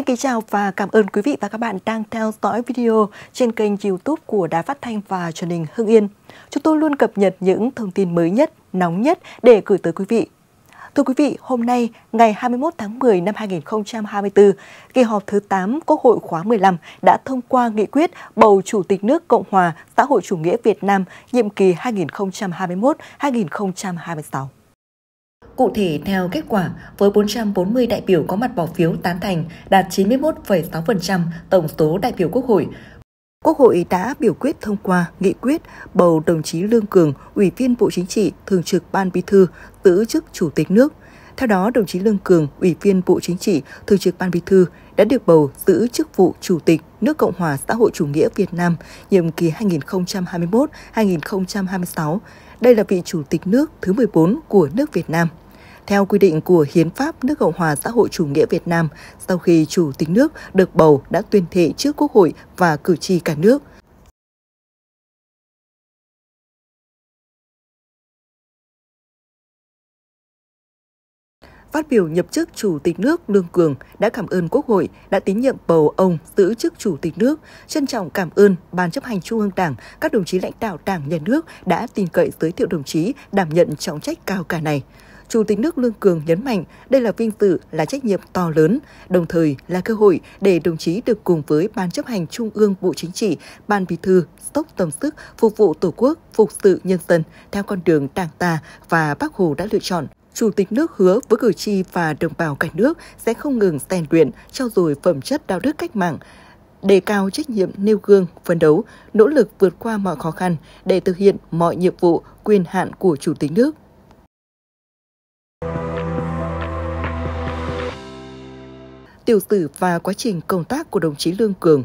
Xin kính chào và cảm ơn quý vị và các bạn đang theo dõi video trên kênh youtube của Đài Phát Thanh và truyền hình Hưng Yên. Chúng tôi luôn cập nhật những thông tin mới nhất, nóng nhất để gửi tới quý vị. Thưa quý vị, hôm nay, ngày 21 tháng 10 năm 2024, kỳ họp thứ 8 Quốc hội khóa 15 đã thông qua nghị quyết bầu Chủ tịch nước Cộng hòa xã hội chủ nghĩa Việt Nam nhiệm kỳ 2021-2026. Cụ thể, theo kết quả, với 440 đại biểu có mặt bỏ phiếu tán thành, đạt 91,6% tổng số đại biểu Quốc hội, Quốc hội đã biểu quyết thông qua nghị quyết bầu đồng chí Lương Cường, Ủy viên Bộ Chính trị, Thường trực Ban Bí thư, giữ chức Chủ tịch nước. Theo đó, đồng chí Lương Cường, Ủy viên Bộ Chính trị, Thường trực Ban Bí thư đã được bầu giữ chức vụ Chủ tịch nước Cộng hòa xã hội chủ nghĩa Việt Nam nhiệm kỳ 2021-2026 đây là vị chủ tịch nước thứ 14 của nước Việt Nam. Theo quy định của Hiến pháp nước Cộng hòa xã hội chủ nghĩa Việt Nam, sau khi chủ tịch nước được bầu đã tuyên thệ trước Quốc hội và cử tri cả nước, Phát biểu nhập chức Chủ tịch nước Lương Cường đã cảm ơn Quốc hội đã tín nhiệm bầu ông giữ chức Chủ tịch nước, trân trọng cảm ơn Ban chấp hành Trung ương Đảng, các đồng chí lãnh đạo Đảng, Nhà nước đã tin cậy giới thiệu đồng chí đảm nhận trọng trách cao cả này. Chủ tịch nước Lương Cường nhấn mạnh đây là vinh dự, là trách nhiệm to lớn, đồng thời là cơ hội để đồng chí được cùng với Ban chấp hành Trung ương Bộ Chính trị, Ban Bí thư dốc tâm sức phục vụ Tổ quốc, phục sự nhân dân theo con đường Đảng ta và Bác Hồ đã lựa chọn. Chủ tịch nước hứa với cử tri và đồng bào cả nước sẽ không ngừng rèn luyện, trao dồi phẩm chất đạo đức cách mạng, đề cao trách nhiệm nêu gương, phấn đấu, nỗ lực vượt qua mọi khó khăn để thực hiện mọi nhiệm vụ, quyền hạn của Chủ tịch nước. Tiểu sử và quá trình công tác của đồng chí Lương Cường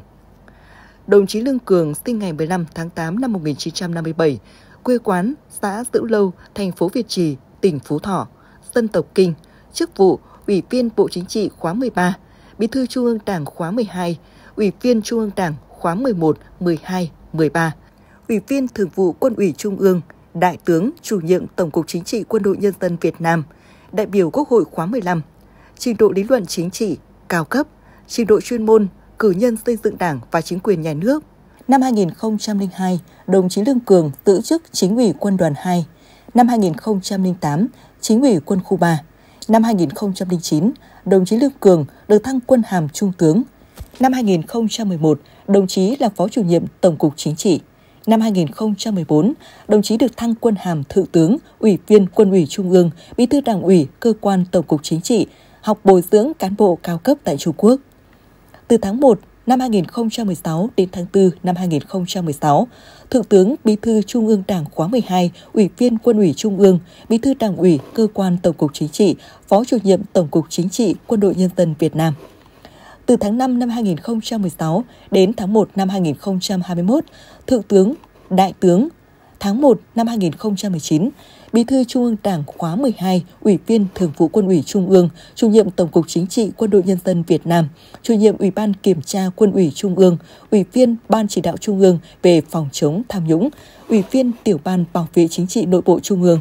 Đồng chí Lương Cường sinh ngày 15 tháng 8 năm 1957, quê quán xã Dữ Lâu, thành phố Việt Trì, tỉnh Phú Thọ dân tộc Kinh, chức vụ Ủy viên Bộ Chính trị khóa 13, Bí thư Trung ương Đảng khóa 12, Ủy viên Trung ương Đảng khóa 11, 12, 13, Ủy viên Thường vụ Quân ủy Trung ương, Đại tướng Chủ nhiệm Tổng cục Chính trị Quân đội Nhân dân Việt Nam, đại biểu Quốc hội khóa 15, trình độ lý luận chính trị cao cấp, trình độ chuyên môn, cử nhân xây dựng Đảng và chính quyền nhà nước. Năm 2002, đồng chí Lương Cường giữ chức chính ủy quân đoàn 2. Năm 2008, chính ủy quân khu 3. Năm 2009, đồng chí Lương Cường được thăng quân hàm trung tướng. Năm 2011, đồng chí là phó chủ nhiệm Tổng cục Chính trị. Năm 2014, đồng chí được thăng quân hàm thượng tướng, ủy viên quân ủy Trung ương, bí thư đảng ủy, cơ quan Tổng cục Chính trị, học bồi dưỡng cán bộ cao cấp tại Trung Quốc. Từ tháng 1 năm 2016 đến tháng 4 năm 2016, Thượng tướng Bí thư Trung ương Đảng khóa 12, Ủy viên Quân ủy Trung ương, Bí thư Đảng ủy Cơ quan Tổng cục Chính trị, Phó chủ nhiệm Tổng cục Chính trị Quân đội Nhân dân Việt Nam. Từ tháng 5 năm 2016 đến tháng 1 năm 2021, Thượng tướng, Đại tướng, tháng 1 năm 2019, Bí thư Trung ương Đảng khóa 12, Ủy viên Thường vụ Quân ủy Trung ương, Chủ nhiệm Tổng cục Chính trị Quân đội Nhân dân Việt Nam, Chủ nhiệm Ủy ban Kiểm tra Quân ủy Trung ương, Ủy viên Ban chỉ đạo Trung ương về phòng chống tham nhũng, Ủy viên Tiểu ban Bảo vệ Chính trị Nội bộ Trung ương.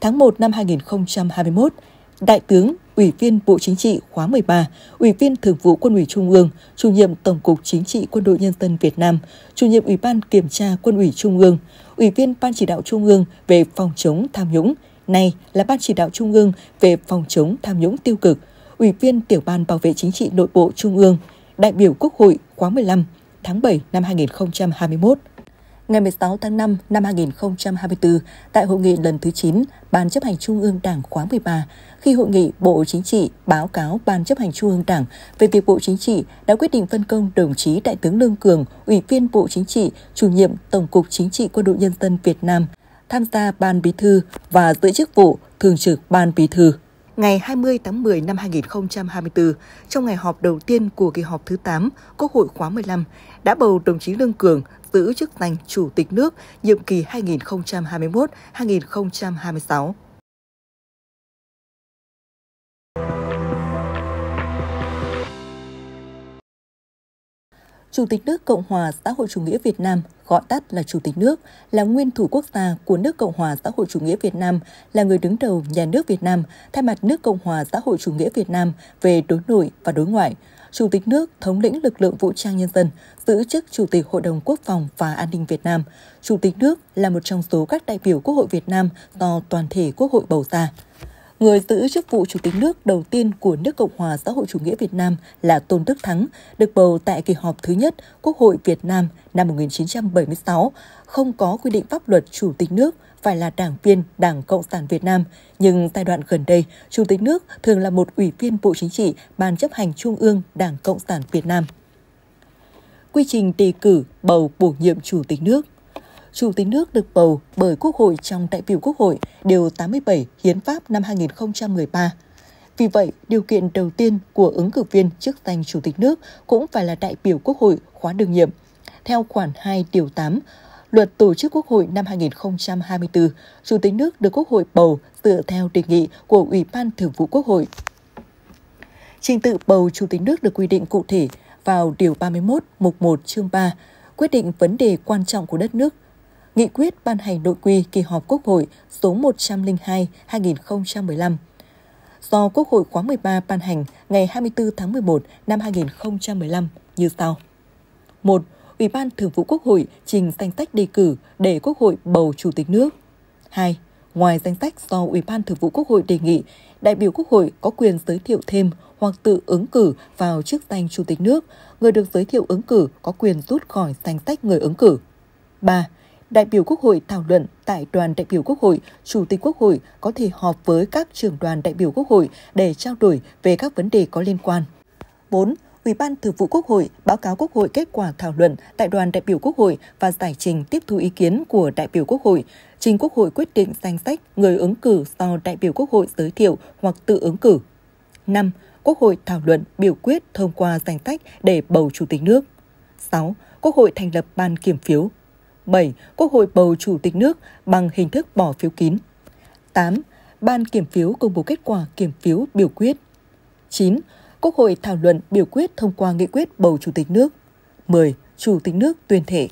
Tháng 1 năm 2021, Đại tướng Ủy viên Bộ Chính trị khóa 13, Ủy viên Thường vụ Quân ủy Trung ương, Chủ nhiệm Tổng cục Chính trị Quân đội Nhân dân Việt Nam, Chủ nhiệm Ủy ban Kiểm tra Quân ủy Trung ương, Ủy viên Ban chỉ đạo Trung ương về phòng chống tham nhũng, nay là Ban chỉ đạo Trung ương về phòng chống tham nhũng tiêu cực, Ủy viên Tiểu ban Bảo vệ Chính trị Nội bộ Trung ương, đại biểu Quốc hội khóa 15 tháng 7 năm 2021 ngày 16 tháng 5 năm 2024 tại hội nghị lần thứ 9 Ban chấp hành Trung ương Đảng khóa 13, khi hội nghị Bộ Chính trị báo cáo Ban chấp hành Trung ương Đảng về việc Bộ Chính trị đã quyết định phân công đồng chí Đại tướng Lương Cường, Ủy viên Bộ Chính trị, chủ nhiệm Tổng cục Chính trị Quân đội Nhân dân Việt Nam, tham gia Ban Bí thư và giữ chức vụ Thường trực Ban Bí thư ngày 20 tháng 10 năm 2024, trong ngày họp đầu tiên của kỳ họp thứ 8 Quốc hội khóa 15, đã bầu đồng chí Lương Cường giữ chức danh Chủ tịch nước nhiệm kỳ 2021-2026. Chủ tịch nước Cộng hòa xã hội chủ nghĩa Việt Nam, gọi tắt là Chủ tịch nước, là nguyên thủ quốc gia của nước Cộng hòa xã hội chủ nghĩa Việt Nam, là người đứng đầu nhà nước Việt Nam thay mặt nước Cộng hòa xã hội chủ nghĩa Việt Nam về đối nội và đối ngoại. Chủ tịch nước thống lĩnh lực lượng vũ trang nhân dân, giữ chức Chủ tịch Hội đồng Quốc phòng và An ninh Việt Nam. Chủ tịch nước là một trong số các đại biểu Quốc hội Việt Nam do toàn thể Quốc hội bầu ra. Người giữ chức vụ Chủ tịch nước đầu tiên của nước Cộng hòa xã hội chủ nghĩa Việt Nam là Tôn Đức Thắng, được bầu tại kỳ họp thứ nhất Quốc hội Việt Nam năm 1976, không có quy định pháp luật Chủ tịch nước phải là đảng viên Đảng Cộng sản Việt Nam, nhưng giai đoạn gần đây, Chủ tịch nước thường là một ủy viên Bộ Chính trị, Ban chấp hành Trung ương Đảng Cộng sản Việt Nam. Quy trình đề cử bầu bổ nhiệm Chủ tịch nước – Chủ tịch nước được bầu bởi Quốc hội trong đại biểu Quốc hội Điều 87 Hiến pháp năm 2013. Vì vậy, điều kiện đầu tiên của ứng cử viên chức danh Chủ tịch nước cũng phải là đại biểu Quốc hội khóa đương nhiệm. Theo khoản 2 điều 8, Luật Tổ chức Quốc hội năm 2024, Chủ tịch nước được Quốc hội bầu dựa theo đề nghị của Ủy ban Thường vụ Quốc hội. Trình tự bầu Chủ tịch nước được quy định cụ thể vào Điều 31, Mục 1, Chương 3, quyết định vấn đề quan trọng của đất nước – Nghị quyết ban hành nội quy kỳ họp Quốc hội số 102-2015 do Quốc hội khóa 13 ban hành ngày 24 tháng 11 năm 2015 như sau. 1. Ủy ban Thường vụ Quốc hội trình danh sách đề cử để Quốc hội bầu Chủ tịch nước. 2. Ngoài danh sách do Ủy ban Thường vụ Quốc hội đề nghị, đại biểu Quốc hội có quyền giới thiệu thêm hoặc tự ứng cử vào chức danh Chủ tịch nước, người được giới thiệu ứng cử có quyền rút khỏi danh sách người ứng cử. 3 đại biểu Quốc hội thảo luận tại đoàn đại biểu Quốc hội, Chủ tịch Quốc hội có thể họp với các trưởng đoàn đại biểu Quốc hội để trao đổi về các vấn đề có liên quan. 4. Ủy ban Thường vụ Quốc hội báo cáo Quốc hội kết quả thảo luận tại đoàn đại biểu Quốc hội và giải trình tiếp thu ý kiến của đại biểu Quốc hội, trình Quốc hội quyết định danh sách người ứng cử do đại biểu Quốc hội giới thiệu hoặc tự ứng cử. 5. Quốc hội thảo luận, biểu quyết thông qua danh sách để bầu Chủ tịch nước. 6. Quốc hội thành lập ban kiểm phiếu. 7. Quốc hội bầu Chủ tịch nước bằng hình thức bỏ phiếu kín. 8. Ban kiểm phiếu công bố kết quả kiểm phiếu biểu quyết. 9. Quốc hội thảo luận biểu quyết thông qua nghị quyết bầu Chủ tịch nước. 10. Chủ tịch nước tuyên thệ.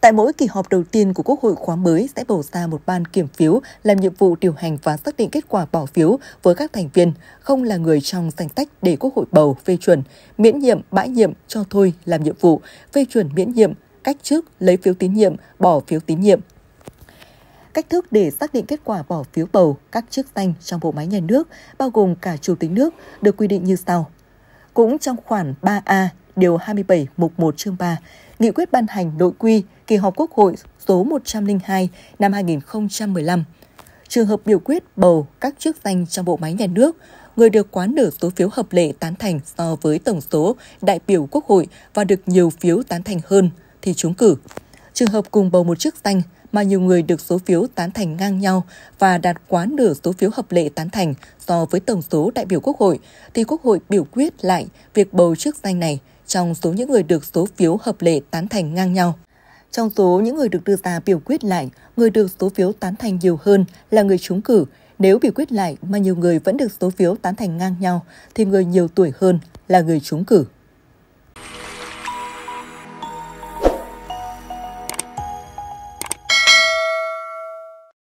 Tại mỗi kỳ họp đầu tiên của Quốc hội khóa mới sẽ bầu ra một ban kiểm phiếu làm nhiệm vụ điều hành và xác định kết quả bỏ phiếu với các thành viên không là người trong danh sách để Quốc hội bầu phê chuẩn, miễn nhiệm bãi nhiệm cho thôi làm nhiệm vụ, phê chuẩn miễn nhiệm cách chức lấy phiếu tín nhiệm, bỏ phiếu tín nhiệm. Cách thức để xác định kết quả bỏ phiếu bầu các chức danh trong bộ máy nhà nước, bao gồm cả chủ tịch nước, được quy định như sau. Cũng trong khoản 3A, điều 27 mục 1 chương 3, Nghị quyết ban hành nội quy kỳ họp Quốc hội số 102 năm 2015. Trường hợp biểu quyết bầu các chức danh trong bộ máy nhà nước, người được quán nửa số phiếu hợp lệ tán thành so với tổng số đại biểu Quốc hội và được nhiều phiếu tán thành hơn – thì trúng cử. Trường hợp cùng bầu một chức danh mà nhiều người được số phiếu tán thành ngang nhau và đạt quá nửa số phiếu hợp lệ tán thành so với tổng số đại biểu Quốc hội, thì Quốc hội biểu quyết lại việc bầu chức danh này trong số những người được số phiếu hợp lệ tán thành ngang nhau. Trong số những người được đưa ra biểu quyết lại, người được số phiếu tán thành nhiều hơn là người trúng cử. Nếu biểu quyết lại mà nhiều người vẫn được số phiếu tán thành ngang nhau, thì người nhiều tuổi hơn là người trúng cử.